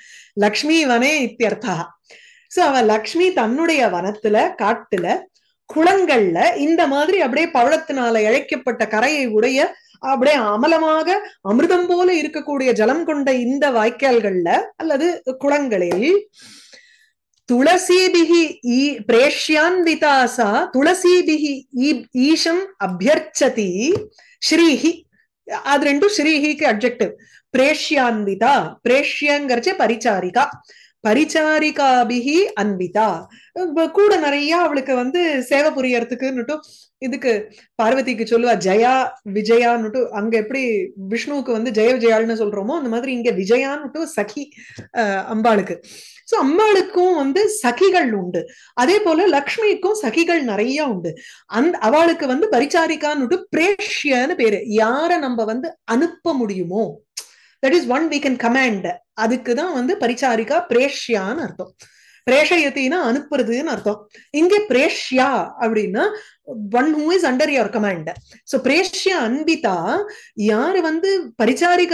லக்ஷ்மி வனே இத்தியர்த்தா சோ அவ லக்ஷ்மி தன்னுடைய வனத்துல காட்டுல குளங்கள்ல இந்த மாதிரி அப்படியே பவளத்தினால இழைக்கப்பட்ட கரையை உடைய அப்படியே அமலமாக அமிர்தம் போல இருக்கக்கூடிய ஜலம் கொண்ட இந்த வாய்க்கால்கள்ல அல்லது குளங்களில் துளசிபிகி ஈ பிரேஷ்யான்விதாசா துளசிபிகி ஈஷம் அபியர்ச்சதி ஸ்ரீஹி அது ரெண்டும் ஸ்ரீஹிக்கு அப்ஜெக்டிவ் பிரேஷ்யான்விதா பிரேஷ்யங்கிறச்சே பரிச்சாரிகா பரிச்சாரிகாபிகி அன்பிதா கூட நிறைய அவளுக்கு வந்து சேவை புரியறதுக்குன்னுட்டும் இதுக்கு பார்வதிக்கு சொல்லுவா ஜயா விஜயான்னு அங்க எப்படி விஷ்ணுவுக்கு வந்து ஜெய விஜயாள்னு சொல்றோமோ அந்த மாதிரி இங்க விஜயான்னு சகி அம்பாளுக்கு சோ அம்பாளுக்கும் வந்து சகிகள் உண்டு அதே போல லக்ஷ்மிக்கும் சகிகள் நிறைய உண்டு அந்த அவளுக்கு வந்து பரிச்சாரிக்கான்னு பிரேஷ்யன்னு பேரு யார நம்ம வந்து அனுப்ப முடியுமோ that is one we can command அதுக்கு தான் வந்து பரிச்சாரிக்கா பிரேஷ்யான்னு அர்த்தம் பிரேஷயத்தின்னா அனுப்புறதுன்னு அர்த்தம் இங்கே பிரேஷ்யா அப்படின்னா one who is under your command so பிரேஷ்யா அன்பிதா யாரு வந்து பரிச்சாரிக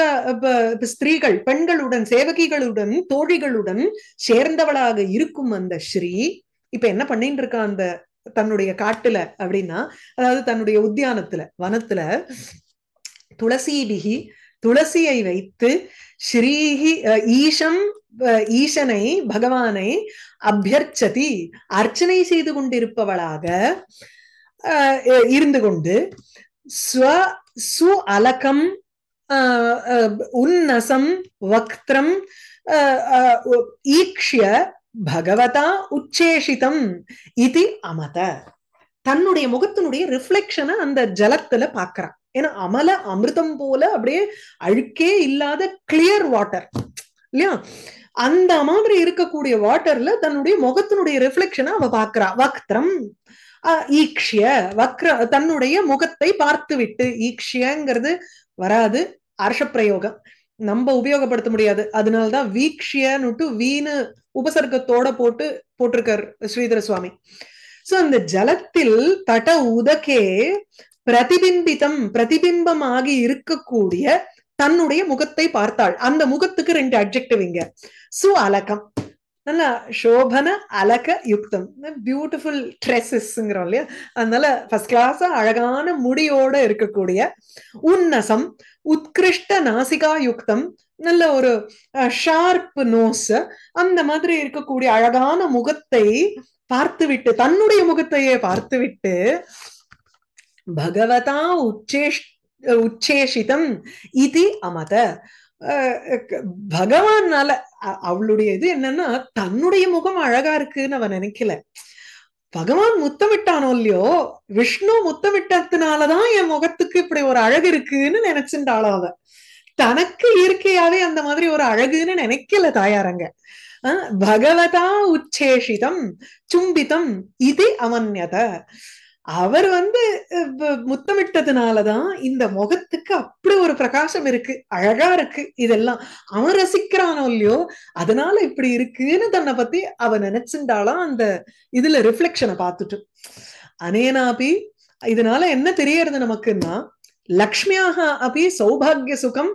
ஸ்திரீகள் பெண்களுடன் சேவகிகளுடன் தோழிகளுடன் சேர்ந்தவளாக இருக்கும் அந்த ஸ்ரீ இப்ப என்ன பண்ணிட்டு இருக்கா அந்த தன்னுடைய காட்டுல அப்படின்னா அதாவது தன்னுடைய உத்தியானத்துல வனத்துல துளசி பிகி துளசியை வைத்து ஸ்ரீஹி ஈஷம் ஈசனை பகவானை அபியர்ச்சதி அர்ச்சனை செய்து கொண்டிருப்பவளாக இருந்து கொண்டு ஸ்வ சு அலகம் உன்னசம் வக்திரம் ஈக்ஷிய பகவதா உச்சேஷிதம் இது அமத தன்னுடைய முகத்தினுடைய ரிஃப்ளெக்ஷனை அந்த ஜலத்துல பாக்குறான் ஏன்னா அமல அமிர்தம் போல அப்படியே அழுக்கே இல்லாத கிளியர் வாட்டர் இல்லையா அந்த மாதிரி இருக்கக்கூடிய வாட்டர்ல தன்னுடைய முகத்தினுடைய ரிஃப்ளெக்ஷனை அவ பாக்குறா வக்ரம் ஈக்ஷிய வக்ர தன்னுடைய முகத்தை பார்த்து விட்டு ஈக்ஷியங்கிறது வராது அரச பிரயோகம் நம்ம உபயோகப்படுத்த முடியாது அதனாலதான் வீக்ஷியன்னுட்டு வீணு உபசர்க்கத்தோட போட்டு போட்டிருக்கார் ஸ்ரீதர சுவாமி சோ அந்த ஜலத்தில் தட உதகே பிரதிபிம்பிதம் பிரதிபிம்பமாகி இருக்கக்கூடிய தன்னுடைய முகத்தை பார்த்தாள் அந்த முகத்துக்கு ரெண்டு அப்ஜெக்டிவ் இங்க சு அலகம் நல்ல சோபன அலக யுக்தம் பியூட்டிஃபுல் ட்ரெஸ்ஸஸ்ங்கிறோம் இல்லையா அதனால ஃபர்ஸ்ட் கிளாஸ் அழகான முடியோட இருக்கக்கூடிய உன்னசம் உத்கிருஷ்ட நாசிகா யுக்தம் நல்ல ஒரு ஷார்ப் நோஸ் அந்த மாதிரி இருக்கக்கூடிய அழகான முகத்தை பார்த்துவிட்டு தன்னுடைய முகத்தையே பார்த்துவிட்டு பகவதா உச்சேஷ் உச்சேஷிதம் இது அமத பகவானால அவளுடைய இது என்னன்னா தன்னுடைய முகம் அழகா இருக்குன்னு அவன் நினைக்கல பகவான் முத்தமிட்டானோ இல்லையோ விஷ்ணு முத்தமிட்டதுனாலதான் என் முகத்துக்கு இப்படி ஒரு அழகு இருக்குன்னு நினைச்சுட்டாளோ அவ தனக்கு இயற்கையாவே அந்த மாதிரி ஒரு அழகுன்னு நினைக்கல தாயாரங்க பகவதா உச்சேஷிதம் சும்பிதம் இது அமன்யத அவர் வந்து முத்தமிட்டதுனாலதான் இந்த முகத்துக்கு அப்படி ஒரு பிரகாசம் இருக்கு அழகா இருக்கு இதெல்லாம் அவன் ரசிக்கிறானோ இல்லையோ அதனால இப்படி இருக்குன்னு தன்னை பத்தி அவ நினைச்சுண்டாலாம் அந்த இதுல ரிஃப்ளெக்ஷனை பார்த்துட்டு அனேனாபி இதனால என்ன தெரியறது நமக்குன்னா அப்படி சௌபாகிய சுகம்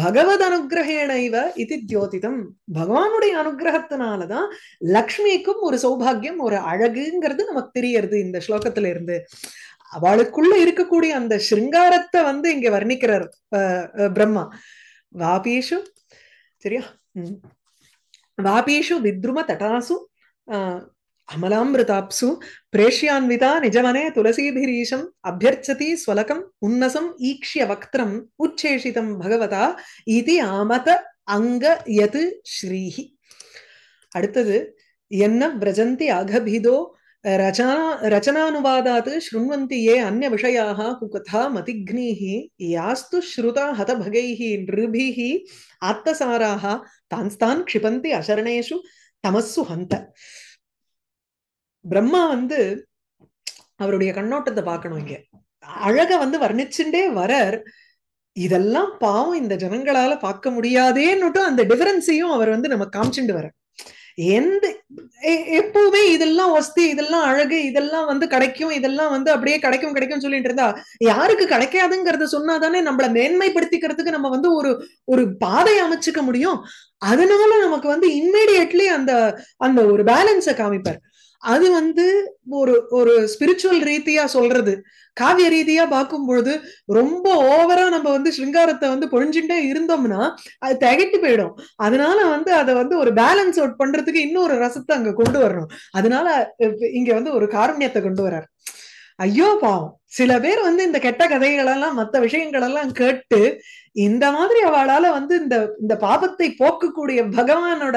பகவத் அனுகிரகேண இவ இது தியோதிதம் பகவானுடைய அனுகிரகத்தினாலதான் லக்ஷ்மிக்கும் ஒரு சௌபாகியம் ஒரு அழகுங்கிறது நமக்கு தெரியறது இந்த ஸ்லோகத்துல இருந்து அவளுக்குள்ள இருக்கக்கூடிய அந்த ஸ்ருங்காரத்தை வந்து இங்க வர்ணிக்கிறார் பிரம்மா வாபீஷு சரியா வாபீஷு வித்ரும தட்டாசு అమలామృతాప్సు ప్రేష్యాన్విత నిజమనే తులసీభిరీశం అభ్యర్చతి స్వలకం ఉన్నసం ఈక్ష్య వక్త్రం ఉచ్ఛేషితం భగవత ఇది ఆమత அங்க யது ஸ்ரீஹி அடுத்தது என்ன விரஜந்தி அகபிதோ ரச்சனா ரச்சனானுவாதாத் ஸ்ருண்வந்தி ஏ அந்நிய விஷயாக குகதா மதிக்னீஹி யாஸ்து ஸ்ருதா ஹதபகைஹி நிருபிஹி ஆத்தசாராக தான்ஸ்தான் க்ஷிபந்தி அசரணேஷு தமஸ்ஸு ஹந்த பிரம்மா வந்து அவருடைய கண்ணோட்டத்தை பார்க்கணும் இங்க அழக வந்து வர்ணிச்சுட்டே வரர் இதெல்லாம் பாவம் இந்த ஜனங்களால பார்க்க முடியாதேன்னுட்டும் அந்த டிஃபரன்ஸையும் அவர் வந்து நம்ம காமிச்சுட்டு வர எந்த எப்பவுமே இதெல்லாம் வசதி இதெல்லாம் அழகு இதெல்லாம் வந்து கிடைக்கும் இதெல்லாம் வந்து அப்படியே கிடைக்கும் கிடைக்கும் சொல்லிட்டு இருந்தா யாருக்கு கிடைக்காதுங்கிறத சொன்னாதானே நம்மளை மேன்மைப்படுத்திக்கிறதுக்கு நம்ம வந்து ஒரு ஒரு பாதை அமைச்சுக்க முடியும் அதனால நமக்கு வந்து இம்மிடியட்லி அந்த அந்த ஒரு பேலன்ஸை காமிப்பார் அது வந்து ஒரு ஒரு ஸ்பிரிச்சுவல் ரீதியா சொல்றது காவிய ரீதியா பார்க்கும் பொழுது ரொம்ப ஓவரா நம்ம வந்து ஸ்ருங்காரத்தை வந்து பொழிஞ்சுட்டே இருந்தோம்னா அது தகட்டி போயிடும் அதனால வந்து அதை வந்து ஒரு பேலன்ஸ் அவுட் பண்றதுக்கு இன்னொரு ரசத்தை அங்க கொண்டு வரணும் அதனால இங்க வந்து ஒரு காரண்யத்தை கொண்டு வர்றாரு ஐயோ பாவம் சில பேர் வந்து இந்த கெட்ட கதைகள் மத்த மற்ற எல்லாம் கேட்டு இந்த மாதிரி அவளால வந்து இந்த இந்த பாபத்தை போக்கக்கூடிய பகவானோட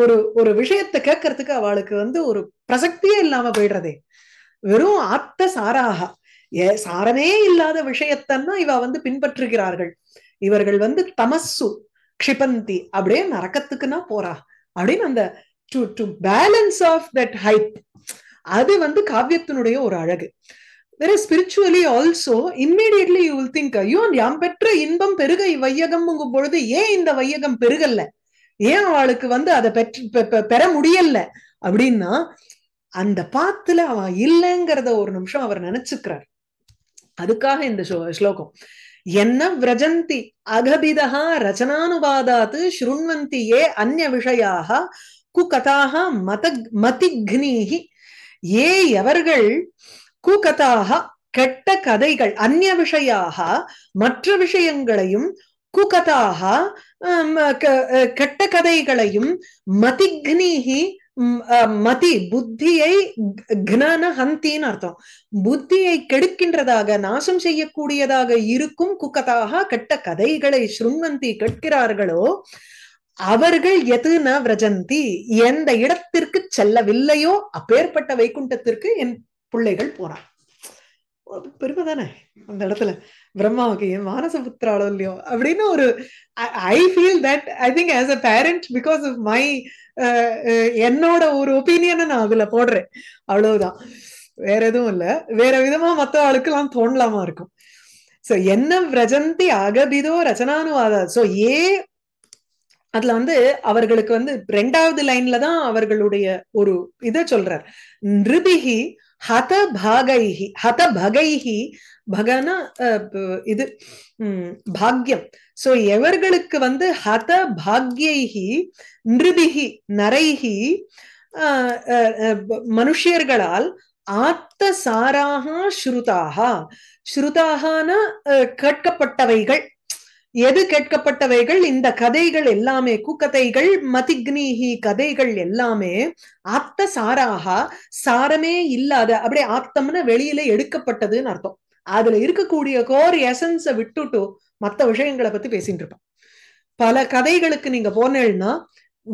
ஒரு ஒரு விஷயத்தை கேட்கறதுக்கு அவளுக்கு வந்து ஒரு பிரசக்தியே இல்லாம போயிடுறதே வெறும் ஆத்த சாராகா ஏ சாரமே இல்லாத விஷயத்தன்னா இவ வந்து பின்பற்றுகிறார்கள் இவர்கள் வந்து தமசு க்ஷிபந்தி அப்படியே நரக்கத்துக்குன்னா போறா அப்படின்னு அந்த to to balance of that hype அது வந்து காவியத்தினுடைய ஒரு அழகு வேற spiritually also immediately you will think ஐயோ யாம் பெற்ற இன்பம் பெருக இவ்வையகம்ங்கும் பொழுது ஏன் இந்த வையகம் பெருகல்ல ஏன் அவளுக்கு வந்து அதை பெற்று பெற முடியல அப்படின்னா அந்த பாத்துல அவன் இல்லைங்கிறத ஒரு நிமிஷம் அவர் நினைச்சுக்கிறார் அதுக்காக இந்த ஸ்லோகம் என்ன விரஜந்தி அகபிதா ரச்சனானுவாதாத்து ஸ்ருண்வந்தி ஏ அந்ய விஷயாக குகதாக மத மதிக்னீகி ஏ எவர்கள் குகதாக கெட்ட கதைகள் அந்நிய விஷயாக மற்ற விஷயங்களையும் குகதாக கெட்ட கதைகளையும் மதிக்னிஹி மதி புத்தியை கனன ஹந்தின்னு அர்த்தம் புத்தியை கெடுக்கின்றதாக நாசம் செய்யக்கூடியதாக இருக்கும் குக்கதாக கெட்ட கதைகளை ஸ்ருங்கந்தி கேட்கிறார்களோ அவர்கள் எது ந விரஜந்தி எந்த இடத்திற்கு செல்லவில்லையோ அப்பேற்பட்ட வைகுண்டத்திற்கு என் பிள்ளைகள் போறான் பெருமை தானே அந்த இடத்துல பிரம்மாவுக்கு என் மானச புத்திராலோ இல்லையோ அப்படின்னு ஒரு I feel that I think as a parent because of my என்னோட ஒரு ஒப்பீனியனை நான் அதுல போடுறேன் அவ்வளவுதான் வேற எதுவும் இல்லை வேற விதமா மற்ற எல்லாம் தோணலாமா இருக்கும் சோ என்ன விரஜந்தி அகபிதோ ரச்சனானுவாதா சோ ஏ அதுல வந்து அவர்களுக்கு வந்து ரெண்டாவது லைன்ல தான் அவர்களுடைய ஒரு இதை சொல்றார் நிருபிகி ஹதபாகைஹி ஹதபகைஹி பகன இது பாக்யம் சோ எவர்களுக்கு வந்து ஹத பாக்யைஹி நிருதிகி நரைஹி மனுஷியர்களால் ஆத்த சாராக ஸ்ருதாக ஸ்ருதாகான கேட்கப்பட்டவைகள் எது கேட்கப்பட்டவைகள் இந்த கதைகள் எல்லாமே குக்கதைகள் மதிக்னீஹி கதைகள் எல்லாமே ஆப்த சாராக சாரமே இல்லாத அப்படியே ஆப்தம்னு வெளியில எடுக்கப்பட்டதுன்னு அர்த்தம் அதுல இருக்கக்கூடிய கோர் எசன்ஸ விட்டுட்டு மற்ற விஷயங்களை பத்தி பேசிட்டு இருப்பான் பல கதைகளுக்கு நீங்க போனேன்னா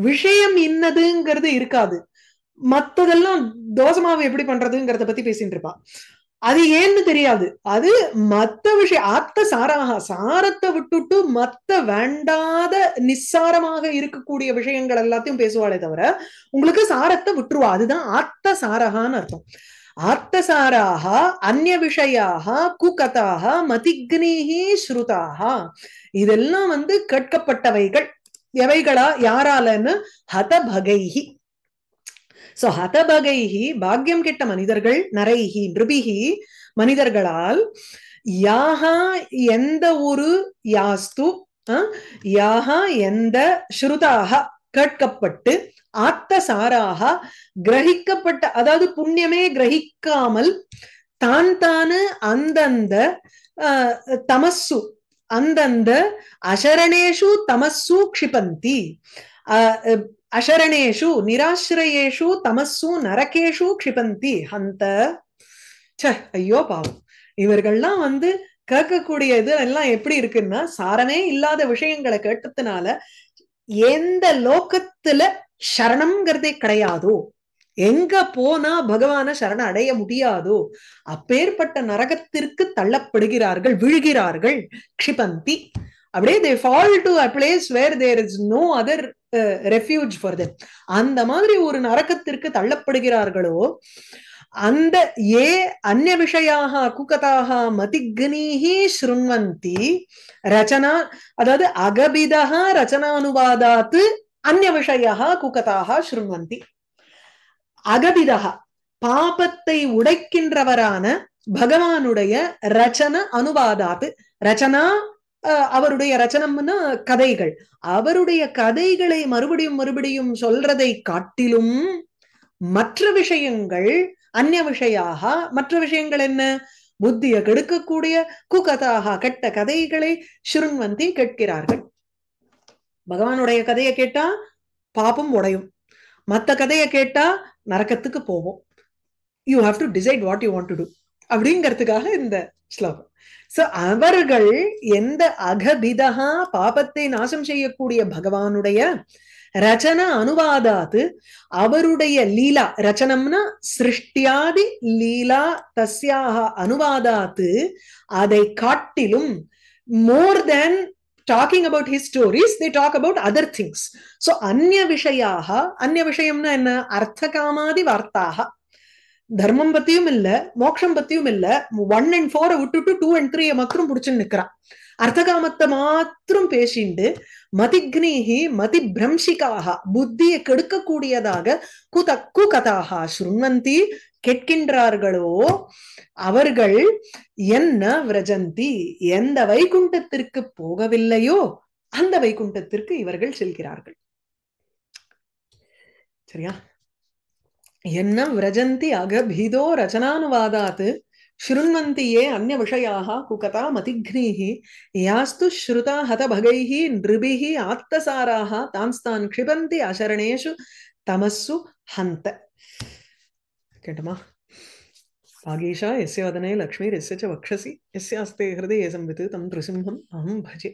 விஷயம் இன்னதுங்கிறது இருக்காது மத்ததெல்லாம் தோசமாவை எப்படி பண்றதுங்கிறத பத்தி பேசிட்டு இருப்பான் அது ஏன்னு தெரியாது அது மத்த விஷயம் ஆத்த சாராக சாரத்தை விட்டுட்டு மத்த வேண்டாத நிஸ்சாரமாக இருக்கக்கூடிய விஷயங்கள் எல்லாத்தையும் பேசுவாளே தவிர உங்களுக்கு சாரத்தை விட்டுருவா அதுதான் ஆத்த சாரகான்னு அர்த்தம் சாராக அந்நிய விஷயாக குக்கதாக மதிக்னிஹி ஸ்ருதாக இதெல்லாம் வந்து கேட்கப்பட்டவைகள் எவைகளா யாராலன்னு பகைஹி சோ ஹதபகைஹி பாக்கியம் கெட்ட மனிதர்கள் நரைஹி நிருபிஹி மனிதர்களால் யாகா எந்த ஒரு யாஸ்து யாகா எந்த ஸ்ருதாக கேட்கப்பட்டு ஆத்த சாராக கிரகிக்கப்பட்ட அதாவது புண்ணியமே கிரகிக்காமல் தான் தானு அந்தந்த தமசு அந்தந்த அசரணேஷு தமசு க்ஷிபந்தி அசரணேஷு நிராசிரயேஷு தமசு நரகேஷு க்ஷிபந்தி ஹந்த ஐயோ பாவம் இவர்கள்லாம் வந்து கேட்கக்கூடிய இது எல்லாம் எப்படி இருக்குன்னா சாரமே இல்லாத விஷயங்களை கேட்டதுனால எந்த லோகத்துல சரணம்ங்கிறதே கிடையாதோ எங்க போனா பகவான சரண அடைய முடியாதோ அப்பேற்பட்ட நரகத்திற்கு தள்ளப்படுகிறார்கள் விழுகிறார்கள் க்ஷிபந்தி அப்படியே they fall to a place where there is no other refuge for them அந்த மாதிரி ஒரு நரக்கத்திற்கு தள்ளப்படுகிறார்களோ அந்த ஏ அந்நிய விஷயாக குக்கதாக மதிக்னீஹி ஸ்ருண்வந்தி ரச்சனா அதாவது அகபிதா ரச்சனானுவாதாத்து அந்நிய விஷயாக குக்கதாக ஸ்ருண்வந்தி அகபிதா பாபத்தை உடைக்கின்றவரான பகவானுடைய ரச்சன அனுவாதாத்து ரச்சனா அவருடைய ரச்சனம்னா கதைகள் அவருடைய கதைகளை மறுபடியும் மறுபடியும் சொல்றதை காட்டிலும் மற்ற விஷயங்கள் அந்நிய விஷயாக மற்ற விஷயங்கள் என்ன புத்தியை கெடுக்கக்கூடிய குகதாக கெட்ட கதைகளை சுருண்வந்தி கேட்கிறார்கள் பகவானுடைய கதையை கேட்டா பாபம் உடையும் மத்த கதையை கேட்டா நரக்கத்துக்கு போவோம் you have to decide what you want to do அப்படிங்கிறதுக்காக இந்த ஸ்லோகம் சோ அவர்கள் எந்த அகபிதகா பாபத்தை நாசம் செய்யக்கூடிய பகவானுடைய ரச்சன அனுவாதாது அவருடைய லீலா ரச்சனம்னா சிருஷ்டியாதி லீலா தஸ்யாக அனுவாதாத்து அதை காட்டிலும் more than talking about his stories the talk about other things so அந்நிய விஷயாக அந்நிய விஷயம்னா என்ன அர்த்த காமாதி வார்த்தாக தர்மம் பத்தியும் இல்ல மோட்சம் பத்தியும் இல்ல ஒன் அண்ட் ஃபோரை விட்டுட்டு டூ அண்ட் த்ரீ மாத்திரம் பிடிச்சுன்னு நிக்கிறான் அர்த்தகாமத்தை மாத்திரம் பேசிண்டு மதிக்னீகி மதி பிரம்சிக்காக புத்தியை கெடுக்கக்கூடியதாக குதக்கு கதாக சுருண்வந்தி கேட்கின்றார்களோ அவர்கள் என்ன விரஜந்தி எந்த வைகுண்டத்திற்கு போகவில்லையோ அந்த வைகுண்டத்திற்கு இவர்கள் செல்கிறார்கள் சரியா என்ன விரஜந்தி அகபீதோ ரச்சனானுவாதாத் शृण्वन्ति ये अन्यविषयाः कुकता मतिघ्नीः यास्तु श्रुता हतभगैः नृभिः आत्तसाराः तांस्तान् क्षिपन्ति अशरणेषु तमस्सु हन्त केटमा वागीशा यस्य वदने लक्ष्मीर्यस्य च वक्षसि यस्यास्ते हृदये संवित् तं नृसिंहम् अहं भजे